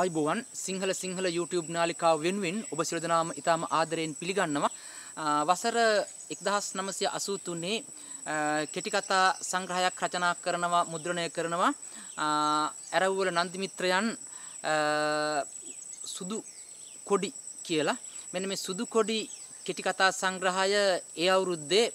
අයිබෝවන් සිංහල සිංහල YouTube නාලිකාව වෙනුවෙන් ඔබ සිරදනාම ඉතාම ආදරයෙන් පිළිගන්නවා. වසර එක්දහස් නමසය අසූතුන්නේ කෙටිකතා සංග්‍රහයක් රචනා කරනවා මුද්‍රණය කරනවා ඇරව්වල නන්දිමිත්‍රයන් සුදු කොඩි කියලා මෙන මේ සුදු කොඩි කෙටිකතා සංග්‍රහය ඒ අවුරුද්දේ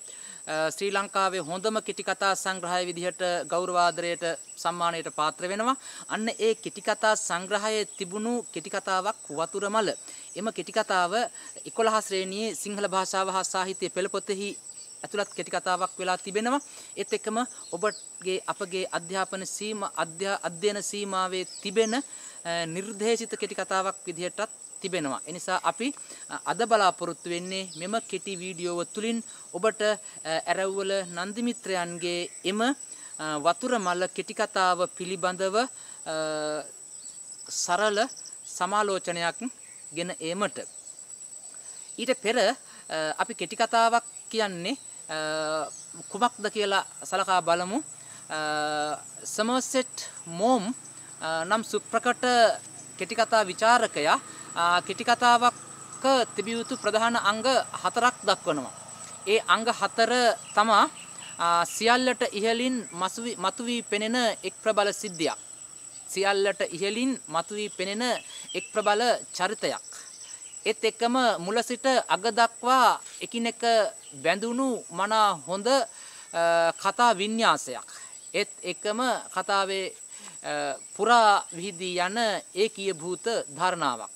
ශ්‍රී ලංකාවේ හොඳම කිටිකතා සංග්‍රහය විදිහට ගෞරවාදරයට සම්මානයට පාත්‍ර වෙනවා. අන්න ඒ කිටිකතා සංග්‍රහයේ තිබුණු කිටිකතාවක් වතුර මල. එම කිටිකතාව 11 ශ්‍රේණියේ සිංහල භාෂාව හා සාහිත්‍ය පෙළපොතෙහි ඇතුළත් කෙටි කතාවක් වෙලා තිබෙනවා. ඒත් එක්කම ඔබගේ අපගේ අධ්‍යාපන සීමා අධ්‍යයන සීමාවේ තිබෙන නිර්දේශිත කෙටි කතාවක් විදිහටත් තිබෙනවා. එනිසා අපි අද බලාපොරොත්තු වෙන්නේ මෙම කෙටි වීඩියෝව තුළින් ඔබට ඇරව්වල නන්දිමිත්‍රයන්ගේ එම වතුර මල්ල කෙටිකතාව පිළිබඳව සරල සමාලෝචනයක් ගෙන ඒමට. ඊට පෙර අපි කෙටිකතාවක් කියන්නේ කුමක්ද කියලා සලකා බලමු සමර්සෙට් මෝම් නම් සුප්‍රකට කෙටිකතා විචාරකයා කෙටිකතාවක් තිබියයුතු ප්‍රධාන අංග හතරක් දක්වනවා. ඒ අංග හතර තමා සියල්ලට ඉහලින් මතුවී පෙනෙන එක් ප්‍රබල සිද්ධියක්. සියල්ලට ඉහලින් මතුවී පෙනෙන එක් ප්‍රබල චරිතයක්. ඒත් එක්කම මුල සිට අග දක්වා එකිනෙක බැඳුණු මනා හොඳ කතා විඤ්ඤාසයක්. ඒත් එක්කම කතාවේ පුරා විහිදී යන ඒ කියභූත ධර්ණාවක්.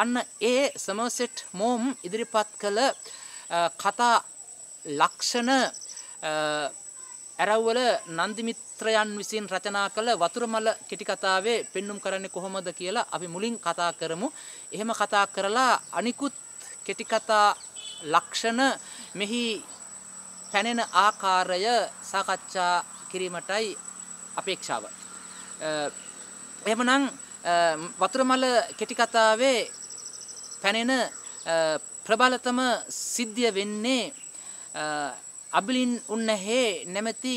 අන්න ඒ සමර්සෙට් මෝම් ඉදිරිපත් කළ කතා ලක්ෂණ ඇරව්වල නන්දිමිත් ශාස්ත්‍රයන් විසින් රචනා කළ වතුරමල කෙටි කතාවේ පෙන්눔 කරන්නේ කොහොමද කියලා අපි මුලින් කතා කරමු. එහෙම කතා කරලා අනිකුත් කෙටි කතා ලක්ෂණ මෙහි පැනෙන ආකාරය සාකච්ඡා කිරීමටයි අපේක්ෂාව. එහෙමනම් වතුරමල කෙටි කතාවේ පැනෙන ප්‍රබලතම සිද්ධිය වෙන්නේ අබිලින් උන්නහේ නැමැති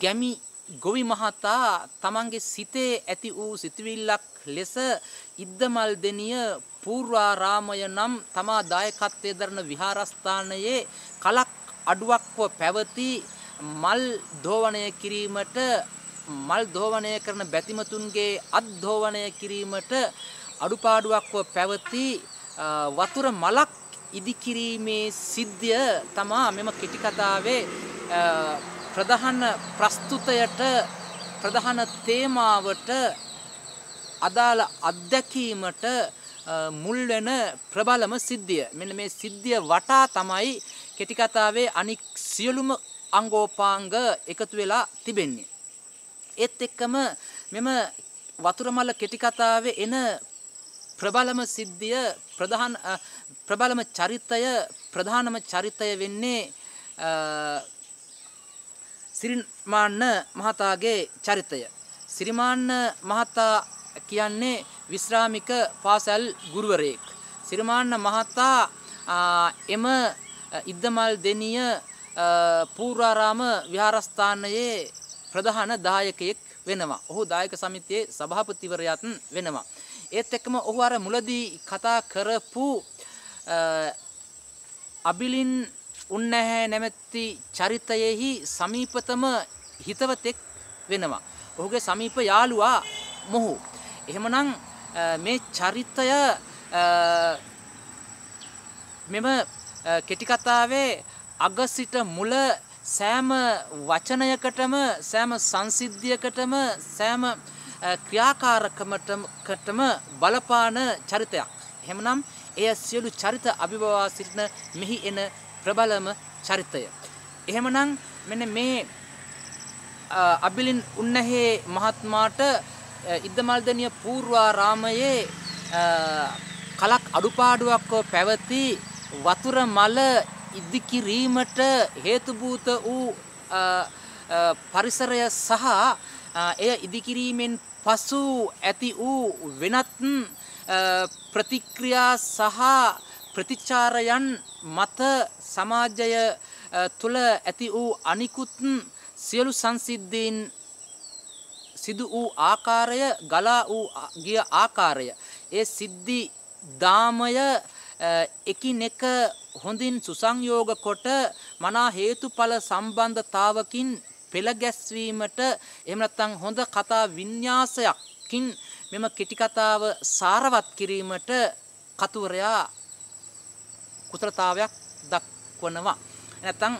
ගැමි ගොවි මහතා තමන්ගේ සිතේ ඇති වූ සිතවිල්ලක් ලෙස ඉද්දමල් දෙනිය පූර්වාරාමය නම් තමා දායකත්වයේ දරන විහාරස්ථානයේ කලක් අඩුවක්ව පැවති මල් දෝවණය කිරීමට මල් දෝවණය කරන බැතිමතුන්ගේ අද්දෝවණය කිරීමට අඩුපාඩුවක්ව පැවති වතුර මලක් ඉදිකිරීමේ සිද්ධිය තමා මෙම කෙටි කතාවේ ප්‍රධාන ප්‍රස්තුතයට ප්‍රධාන තේමාවට අදාළ අත්දැකීමට මුල් වෙන ප්‍රබලම සිද්ධිය. මෙන්න මේ සිද්ධිය වටා තමයි කෙටි කතාවේ අනික් සියලුම අංගෝපාංග එකතු වෙලා තිබෙන්නේ. ඒත් එක්කම මෙම වතුරමල කෙටි කතාවේ එන ප්‍රබලම සිද්ධිය ප්‍රධාන ප්‍රබලම චරිතය ප්‍රධානම චරිතය වෙන්නේ සිරිමාන්න මහතාගේ චරිතය. සිරිමාන්න මහතා කියන්නේ විශ්‍රාමික පාසල් ගුරුවරයෙක්. සිරිමාන්න මහතා එම ඉද්දමල් දෙනිය පූර්වාරාම විහාරස්ථානයේ ප්‍රධාන දායකයෙක් වෙනවා. ඔහු දායක සමිතියේ සභාපතිවරයාත් වෙනවා. ඒත් එක්කම ඔහු අර මුලදී කතා කරපු අබිලින් උන්නැහැ නැමැති චරිතයෙහි සමීපතම හිතවතෙක් වෙනවා. ඔහුගේ සමීප යාළුවා මොහු. එහෙමනම් මේ චරිතය මෙම කෙටිකතාවේ අගසිට මුල සෑම වචනයකටම සෑම සංසිද්ධියකටම සෑම ක්‍රියාකාරකමටම බලපාන චරිතයක්. හෙමනම් එය සියලු චරිත අභිබවා සිටින මෙහි එන ප්‍රබලම චරිතය. එහෙමනම් මෙන්න මේ අබිලින් උන්නහේ මහත්මාට ඉද්දමල්දනිය පූර්වාරාමයේ කලක් අඩුපාඩුවක් පැවති වතුර මල ඉදිකිරීමට හේතුභූත වූ පරිසරය සහ එය ඉදිකිරීමෙන් පසු ඇති වූ වෙනත් ප්‍රතික්‍රියා සහ ප්‍රතිචාරයන් මත සමාජය තුළ ඇති වූ අනිකුත් සියලු සංසිද්ධීන් සිදු වූ ආකාරය ගලා වූ ගිය ආකාරය ඒ සිද්ධි දාමය එකිනෙක හොඳින් සුසංයෝග කොට මනා හේතුඵල සම්බන්ධතාවකින් පෙළ ගැස්වීමට එහෙම නැත්නම් හොඳ කතා වින්‍යාසයක්කින් මෙම කෙටි කතාව සාරවත් කිරීමට කතුවරයා කුසලතාවයක් දක්වනවා. නැත්තම්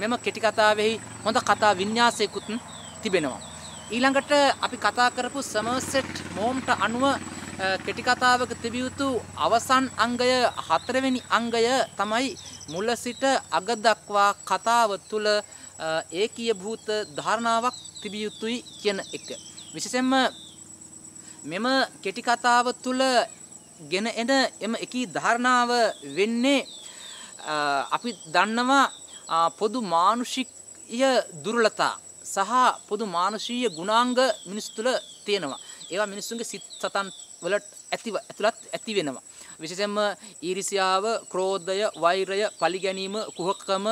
මෙම කෙටි කතාවෙහි හොඳ කතා වින්‍යාසයකුත් තිබෙනවා. ඊළඟට අපි කතා කරපු සමර්සෙට් මෝම්ට අනුව කෙටි කතාවක තිබිය යුතු අවසන් අංගය හතරවෙනි අංගය තමයි මුල සිට අග දක්වා කතාව තුළ ඒකීය භූත ධාරණාවක් තිබිය යුතුයි කියන එක. විශේෂයෙන්ම මෙම කෙටි කතාව තුළ ගෙන එන එම එකී ධාරණාව වෙන්නේ අපි දන්නවා පොදු මානුෂිකය දුර්ලතා සහ පොදු මානුෂීය ගුණාංග මිනිස් තුළ තියෙනවා. ඒවා මිනිස්සුන්ගේ සිත් සතන් වලට ඇතිව ඇතුළත් ඇති වෙනවා. විශේෂයෙන්ම ඊර්ෂ්‍යාව, ක්‍රෝධය, වෛරය, පලිගැනීම, කුහකකම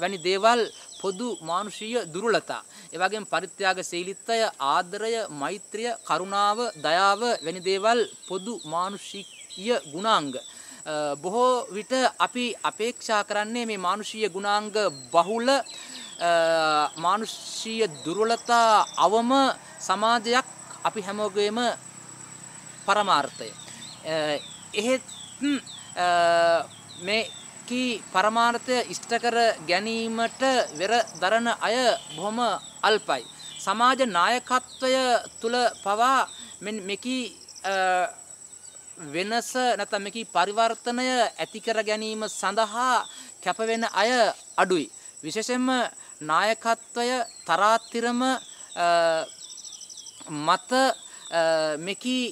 වැනි දේවල් පොදු මානුෂීය දුර්වලතා. ඒ වගේම පරිත්‍යාගශීලීත්වය, ආදරය, මෛත්‍රිය, කරුණාව, දයාව වැනි දේවල් පොදු මානුෂික මානුෂීය ගුණාංග බොහෝ විට අපි අපේක්ෂා කරන්නේ මේ මානුෂීය ගුණාංග බහුල මානුෂීය දුර්වලතා අවම සමාජයක් අපි හැමෝගේම පරමාර්ථය එහෙත් මේ කී පරමාර්ථය ඉෂ්ට කර ගැනීමට වෙර දරන අය බොහොම අල්පයි. සමාජ නායකත්වය තුල පවා මෙකී වෙනස නැත්නම් මේකේ පරිවර්තනය ඇති කර ගැනීම සඳහා කැප වෙන අය අඩුයි. විශේෂයෙන්ම නායකත්වය තරාතිරම මත මේකී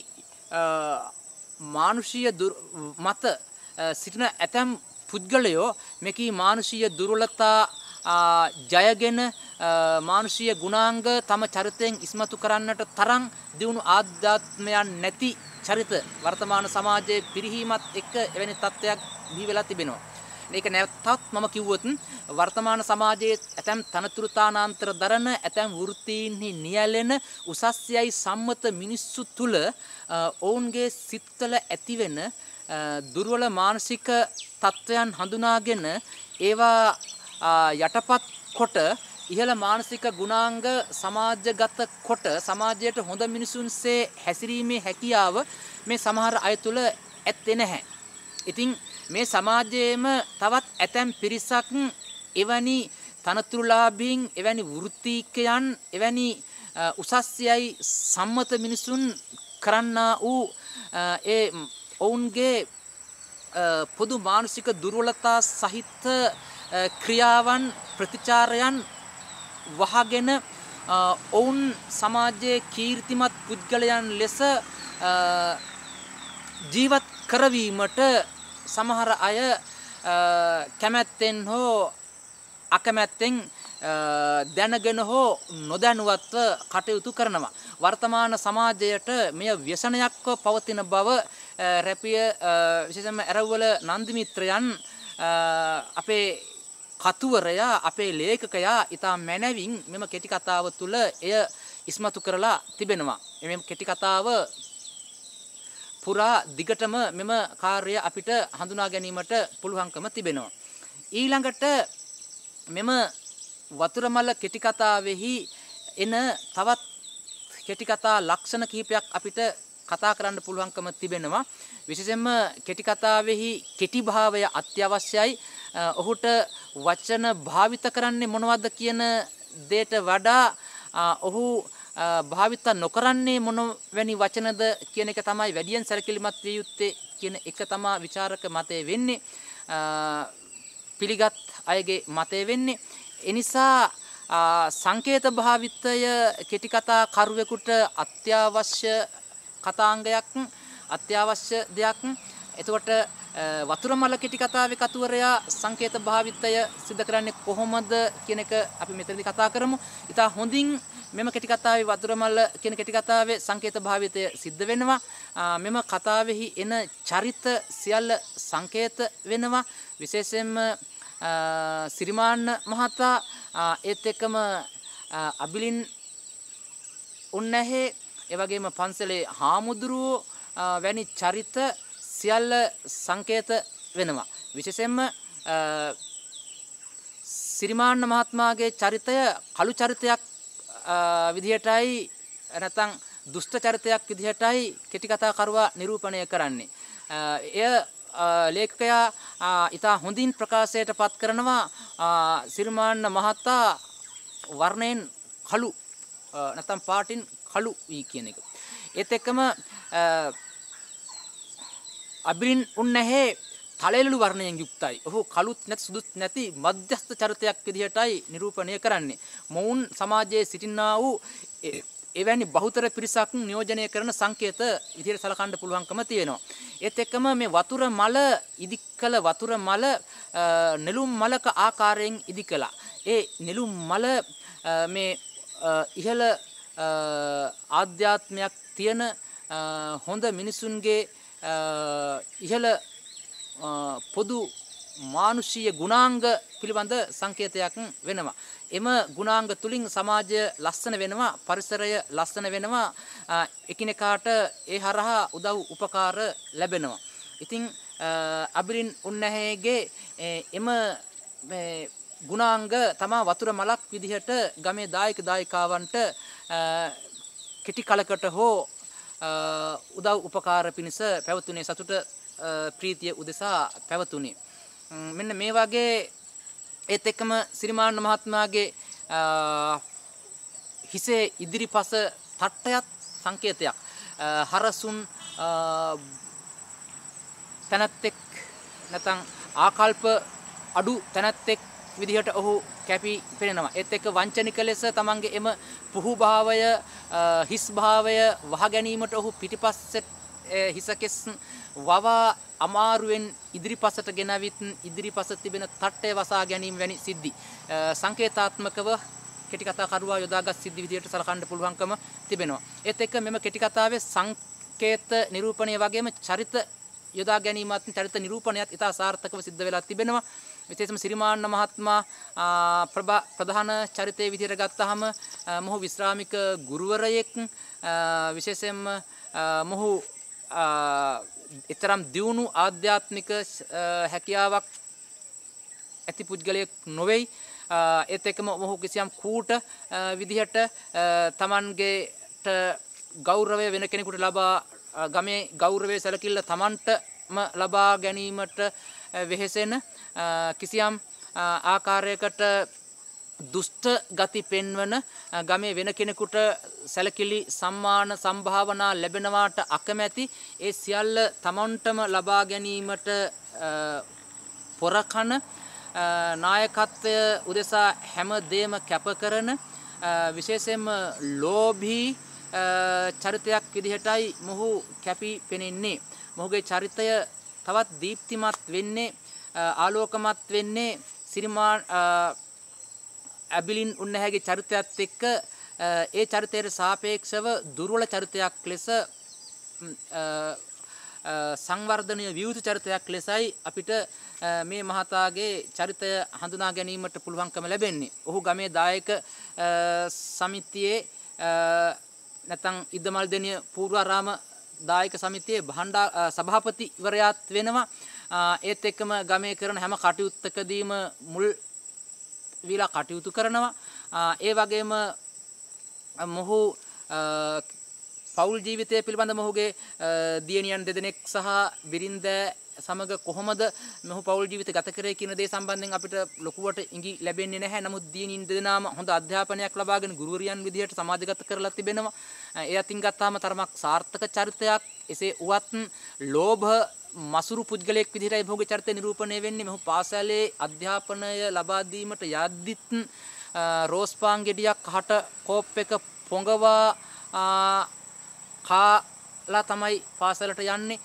මානුෂීය මත සිටින ඇතැම් පුද්ගලයෝ මේකී මානුෂීය දුර්වලතා ජයගෙන මානුෂීය ගුණාංග තම චරිතයෙන් ඉස්මතු කරන්නට තරම් දියුණු ආධ්‍යාත්මයන් නැති චරිත වර්තමාන සමාජයේ පිරිහීමත් එක්ක එවැනි තත්ත්වයක් බිහි වෙලා තිබෙනවා. මේක නැවතත් මම කිව්වොත් වර්තමාන සමාජයේ ඇතැම් තනතුරුතානාන්තර දරන ඇතැම් වෘත්තීන්හි නියැලෙන උසස්යයි සම්මත මිනිස්සු තුල ඔවුන්ගේ සිත්වල ඇතිවෙන දුර්වල මානසික තත්ත්වයන් හඳුනාගෙන ඒවා යටපත් කොට ඉහළ මානසික ගුණාංග සමාජගත කොට සමාජයට හොඳ මිනිසුන්සේ හැසිරීමේ හැකියාව මේ සමහර අය තුළ ඇත්තේ නැහැ. ඉතින් මේ සමාජයේම තවත් ඇතැම් පිරිසක් එවැනි තනතුරුලාභීන් එවැනි වෘත්තිකයන් එවැනි උසස්යයි සම්මත මිනිසුන් කරන්නා වූ ඒ ඔවුන්ගේ පොදු මානසික දුර්වලතා සහිත ක්‍රියාවන් ප්‍රතිචාරයන් වහගෙන ඔවුන් සමාජයේ කීර්තිමත් පුද්ගලයන් ලෙස ජීවත් කරවීමට සමහර අය කැමැත්තෙන් හෝ අකමැත්තෙන් දැනගෙන හෝ නොදැනුවත්ව කටයුතු කරනවා. වර්තමාන සමාජයට මෙය ව්‍යසනයක්ව පවතින බව රැපිය විශේෂම ඇරව්වල නන්දිමිත්‍රයන් අපේ කතුවරයා අපේ ලේඛකයා ඉතා මැනවින් මෙම කෙටි කතාව තුළ එය ඉස්මතු කරලා තිබෙනවා. මෙම කෙටි කතාව පුරා දිගටම මෙම කාර්යය අපිට හඳුනා ගැනීමට පුළුවන්කම තිබෙනවා. ඊළඟට මෙම වතුරමල කෙටි කතාවෙහි එන තවත් කෙටි කතා ලක්ෂණ කිහිපයක් අපිට කතා කරන්න පුළුවන්කම තිබෙනවා. විශේෂයෙන්ම කෙටි කතාවෙහි කෙටි භාවය අත්‍යවශ්‍යයි. ඔහුට වචන භාවිත කරන්නේ මොනවද කියන දේට වඩා ඔහු භාවිත නොකරන්නේ මොන වැනි වචනද කියන එක තමයි වැඩියෙන් සැලකිලිමත් විය යුත්තේ කියන එක තමා ਵਿਚාරක මතය වෙන්නේ පිළිගත් අයගේ මතය වෙන්නේ එනිසා සංකේත භාවිතය කෙටි කතා කරුවෙකුට අත්‍යවශ්‍ය කතාංගයක් අත්‍යවශ්‍ය දෙයක් එතකොට වතුර මල කෙටි කතාවේ කතුවරයා සංකේත භාවිතය සිදු කරන්නේ කොහොමද කියන එක අපි මෙතනදී කතා කරමු. ඉතා හොඳින් මෙම කෙටි කතාවේ වතුර මල කියන කෙටි කතාවේ සංකේත භාවිතය සිද්ධ වෙනවා. මෙම කතාවෙහි එන චරිත සියල්ල සංකේත වෙනවා. විශේෂයෙන්ම සිරිමාන්න මහතා ඒත් එක්කම අබිලින් උන්නැහේ එවැගේම පන්සලේ හාමුදුරුවෝ වැනි චරිත සියල්ල සංකේත වෙනවා. විශේෂයෙන්ම සිරිමාන්න මහත්මාගේ චරිතය කළු චරිතයක් විදිහටයි නැතන් දුෂ්ට චරිතයක් විදිහටයි කෙටිකතාකරවා නිරූපණය කරන්නේ. එය ලේඛකයා ඉතා හොඳින් ප්‍රකාශයට පත් කරනවා සිරිමාන්න මහත්තා වර්ණයෙන් කළු නැතම් පාටින් කළු වී කියන එක. ඒත් එක්කම අබිරින් උන්නැහේ තලෙලු වර්ණයෙන් යුක්තයි. ඔහු කළුත් නැති සුදුත් නැති මධ්‍යස්ථ චරිතයක් විදිහටයි නිරූපණය කරන්නේ. මොවුන් සමාජයේ සිටිනා වූ එවැනි බහුතර පිරිසක් නියෝජනය කරන සංකේත විදිහට සලකන්න පුළුවන්කම තියෙනවා. ඒත් එක්කම මේ වතුර මල ඉදි කළ වතුර මල නෙළුම් මලක ආකාරයෙන් ඉදි කළා. ඒ නෙළුම් මල මේ ඉහළ ආධ්‍යාත්මයක් තියෙන හොඳ මිනිසුන්ගේ ඉහළ පොදු මානුෂීය ගුණාංග පිළිබඳ සංකේතයක් වෙනවා. එම ගුණාංග තුලින් සමාජය ලස්සන වෙනවා, පරිසරය ලස්සන වෙනවා, එකිනෙකාට ඒ හරහා උදව් උපකාර ලැබෙනවා. ඉතින් අබිරින් උන්නැහේගේ එම ගුණාංග තමා වතුර මලක් විදිහට ගමේ දායක දායිකාවන්ට කෙටි කලකට හෝ උදව් උපකාර පිණිස පැවතුනේ සතුට ප්‍රීතිය උදෙසා පැවතුනේ. මෙන්න මේ වගේ ඒත් එක්කම සිරිමාන්න මහත්මයාගේ හිසේ ඉදිරිපස තට්ටයත් සංකේතයක්. හරසුන් තැනැත්තෙක් නැතන් ආකල්ප අඩු තැනැත්තෙක් විදිහට ඔහු කැපී පෙනෙනවා. ඒත් එක්ක වංචනික ලෙස තමන්ගේ එම පුහුභාවය, හිස්භාවය වහ ගැනීමට ඔහු පිටිපස්සෙත් හිසකෙස් වවා අමාරුවෙන් ඉදිරිපසට ගෙනවිත් ඉදිරිපස තිබෙන තට්ටය වසා ගැනීම වැනි සිද්ධි. සංකේතාත්මකව කෙටි කතා කරුවා යොදාගත් සිද්ධි විදිහට සලකන්න පුළුවන්කම තිබෙනවා. ඒත් එක්ක මෙම කෙටි කතාවේ සංකේත නිරූපණය වගේම චරිත යොදා ගැනීමත් චරිත නිරූපණයත් ඉතා සාර්ථකව සිද්ධ වෙලා තිබෙනවා. විශේෂම සිරිමාන්න මහත්මා ප්‍රධාන චරිතය විදිහට ගත්තාම මොහු විශ්‍රාමික ගුරුවරයෙක් විශේෂයෙන්ම මොහු එතරම් දියුණු ආධ්‍යාත්මික හැකියාවක් ඇති පුද්ගලයෙක් නොවෙයි එත් එකම මොහු කිසියම් කූට විදිහට තමන්ගේට ගෞරවය වෙන කෙනෙකුට ලබා ගමේ ගෞරවය සැලකිල්ල තමන්ටම ලබා ගැනීමට වෙහෙසෙන කිසියම් ආකාරයකට දුෂ්ට ගති පෙන්වන ගමේ වෙන කෙනෙකුට සැලකිලි සම්මාන සම්භාවනා ලැබෙනවාට අකමැති ඒ සියල්ල තමන්ටම ලබා ගැනීමට පොරකන නායකත්වය උදෙසා හැම දේම කැප කරන විශේෂයෙන්ම ලෝභී චරිතයක් විදිහටයි මොහු කැපි පෙනෙන්නේ. මොහුගේ චරිතය තවත් දීප්තිමත් වෙන්නේ ආලෝකමත් වෙන්නේ සිරිමාන් ඇබිලින් උන්නහැගේ චරිතයත් එක්ක ඒ චරිතයට සාපේක්ෂව දුර්වල චරිතයක් ලෙස සංවර්ධනය විවෘත චරිතයක් ලෙසයි අපිට මේ මහතාගේ චරිතය හඳුනා ගැනීමට පුළුවන්කම ලැබෙන්නේ. ඔහු ගමේ දායක සමිතියේ නැතන් ඉදමල් දෙනිය පූර්වාරාම දායක සමිතියේ භණ්ඩා සභාපතිවරයාත් වෙනවා. ඒත් එක්කම ගමේ කරන හැම කටයුත්තකදීම මුල් වීලා කටයුතු කරනවා. ඒ වගේම මොහු පෞල් ජීවිතය පිළිබඳ මොහුගේ දියණියන් දෙදෙනෙක් සහ බිරින්ද සමග කොහොමද මෙහු පවුල් ජීවිත ගත කරේ කියන දේ සම්බන්ධයෙන් අපිට ලොකුවට ඉඟි ලැබෙන්නේ නැහැ. නමුත් දියණින් දෙදෙනාම හොඳ අධ්‍යාපනයක් ලබාගෙන ගුරුවරියන් විදිහට සමාජගත කරලා තිබෙනවා. ඒ අතින් ගත්තාම තරමක් සාර්ථක චරිතයක් එසේ උවත් ලෝභ මසුරු පුද්ගලයෙක් විදිහටයි භෝග චරිතය නිරූපණය වෙන්නේ. මෙහු පාසලේ අධ්‍යාපනය ලබා දීමට යද්දිත් රෝස් පාන් ගෙඩියක් කහට කෝප් එක පොඟවා කාලා තමයි පාසලට යන්නේ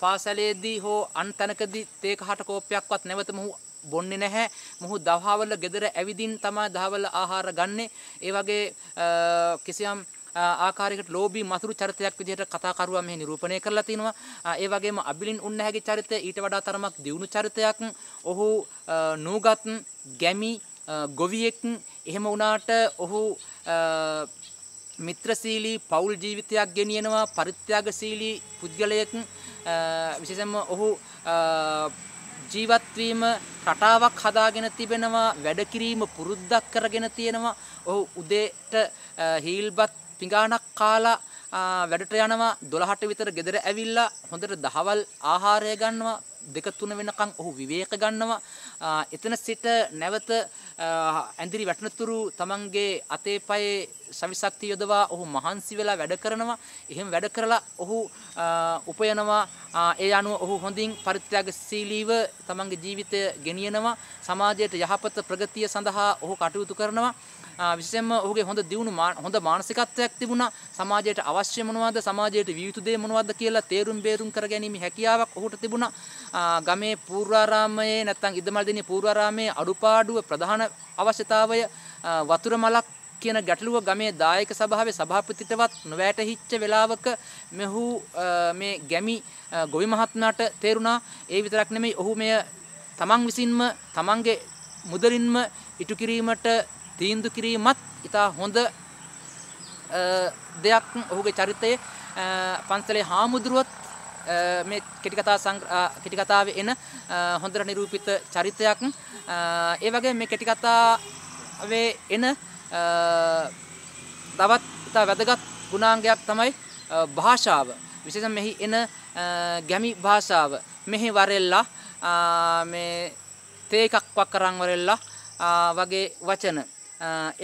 පාසලේදී හෝ අන් තැනකදී තේ කහට කෝප්පයක්වත් නැවත මොහු බොන්නේ නැහැ. මොහු දහවල ගෙදර ඇවිදින් තමයි දහවල ආහාර ගන්නෙ. ඒ වගේ කිසියම් ආකාරයකට ලෝභී මසුරු චරිතයක් විදිහට කතාකරුවා මෙහි නිරූපණය කරලා තිනවා. ඒ වගේම අබිලින් උන්නැහැගේ චරිතය ඊට වඩා තරමක් දියුණු චරිතයක්. ඔහු නූගත් ගැමි ගොවියෙක් එහෙම වුණාට ඔහු මිත්‍රශීලී පෞල් ජීවිතයක් ගෙනියනවා පරිත්‍යාගශීලී පුද්ගලයෙක් විශේෂයෙන්ම ඔහු ජීවත්වීම රටාවක් හදාගෙන තිබෙනවා වැඩකිරීම පුරුද්දක් කරගෙන තියෙනවා ඔහු උදේට හීල්බත් පිඟානක් කාලා වැඩට යනවා 12ට විතර ගෙදර ඇවිල්ලා හොඳට දහවල් ආහාරය ගන්නවා දෙක තුන වෙනකන් ඔහු විවේක ගන්නවා එතන සිට නැවත ඇඳිරි වැටෙනතුරු තමන්ගේ අතේ පයේ ශවිශක්තිය යොදවා ඔහු මහන්සි වෙලා වැඩ කරනවා. එහෙම වැඩ කරලා ඔහු උපයනවා. ඒ අනුව ඔහු හොඳින් පරිත්‍යාගශීලීව තමන්ගේ ජීවිතය ගෙනියනවා. සමාජයට යහපත ප්‍රගතිය සඳහා ඔහු කටයුතු කරනවා. විශේෂයෙන්ම ඔහුගේ හොඳ දියුණු හොඳ මානසිකත්වයක් තිබුණා. සමාජයට අවශ්‍ය මොනවද? සමාජයට විය යුතු දේ මොනවද කියලා තේරුම් බේරුම් කර ගැනීම හැකියාවක් ඔහුට තිබුණා. ගමේ පූර්වාරාමයේ නැත්නම් ඉදමල්දිනේ පූර්වාරාමයේ අඩුපාඩුව ප්‍රධාන අවශ්‍යතාවය වතුර මලක් කියන ගැටලුව ගමේ දායක සභාවේ සභාපතිටවත් නොවැටහිච්ච වෙලාවක මෙහු මේ ගැමි ගොවි මහත්මයාට තේරුණා ඒ විතරක් නෙමෙයි ඔහු මෙය තමන් විසින්ම තමන්ගේ මුදලින්ම ඉටු කිරීමට තීන්දු කිරීමත් ඉතා හොඳ දෙයක් ඔහුගේ චරිතයේ පන්සලේ හාමුදුරුවත් මේ කෙටි කතා කෙටි කතාවේ එන හොඳට නිරූපිත චරිතයක් ඒ වගේ මේ කෙටි කතාවේ එන තවත් ඉතා වැදගත් ගුණාංගයක් තමයි භාෂාව විශේෂ මෙහි එන ගැමි භාෂාව මෙහි වරෙල්ලා මේ තේකක්වක් කරං වරෙල්ලා වගේ වචන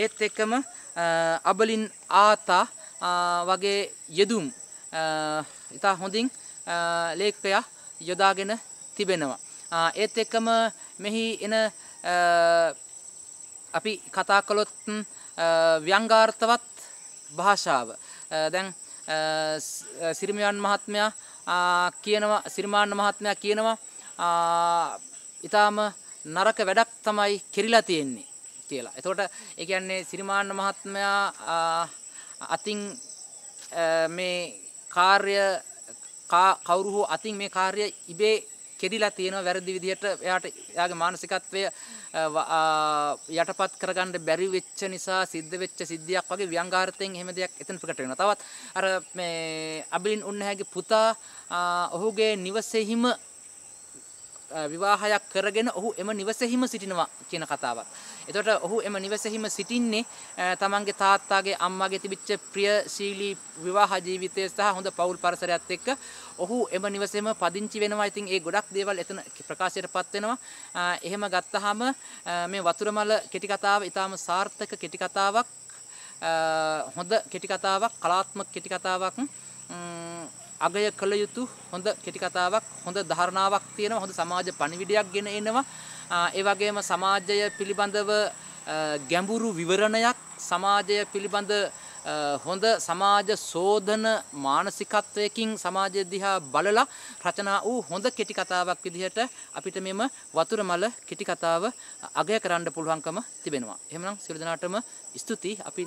ඒත් එක්කම අබලින් ආතා වගේ යෙදුම් ඉතා හොඳින් ලේක්පයා යොදාගෙන තිබෙනවා ඒත් එක්කම මෙහි එන අපි කතා කළොත් ව්‍යංගාර්ථවත් භාෂාව. දැන් සිරිමියන් මහත්මයා කියනවා සිරිමාන්න මහත්මයා කියනවා ඉතාම නරක වැඩක් තමයි කෙරිලා තියෙන්නේ කියලා. එතකොට ඒ කියන්නේ සිරිමාන්න මහත්මයා අතින් මේ කාර්ය කවුරු හෝ අතින් මේ කාර්ය ඉබේ කෙදිලා තියෙනවා වැරදි විදිහට එයාට එයාගේ මානසිකත්වය යටපත් කරගන්න බැරි වෙච්ච නිසා සිද්ධ වෙච්ච සිද්ධියක් වගේ ව්‍යංගාර්ථයෙන් එහෙම දෙයක් එතන ප්‍රකට වෙනවා. තවත් අර මේ අබිලින් උන්නහැගේ පුතා ඔහුගේ නිවසේහිම විවාහයක් කරගෙන ඔහු එම නිවසෙහිම සිටිනවා කියන කතාවක්. එතකොට ඔහු එම නිවසෙහිම සිටින්නේ තමන්ගේ තාත්තාගේ අම්මාගේ තිබිච්ච ප්‍රියශීලී විවාහ ජීවිතය සහ හොඳ පවුල් පරිසරයත් එක්ක ඔහු එම නිවසේම පදිංචි වෙනවා. ඉතින් ඒ ගොඩක් දේවල් එතන ප්‍රකාශයටපත් වෙනවා. එහෙම ගත්තාම මේ වතුරමල කෙටි කතාව ඊටාම සාර්ථක කෙටි කතාවක් හොඳ කෙටි කතාවක් කලාත්මක කෙටි කතාවක් අගය කළ යුතු හොඳ කෙටි කතාවක් හොඳ ධාරණාවක් තියෙනවා හොඳ සමාජ පණිවිඩයක් ගෙන එනවා ඒ වගේම සමාජය පිළිබඳව ගැඹුරු විවරණයක් සමාජය පිළිබඳ හොඳ සමාජ සෝධන මානසිකත්වයකින් සමාජය දිහා බලලා රචනා වූ හොඳ කෙටි කතාවක් විදිහට අපිට මෙම වතුර මල කෙටි කතාව අගය කරන්න පුළුවන්කම තිබෙනවා. එහෙනම් සියලු දෙනාටම ස්තුතියි. අපි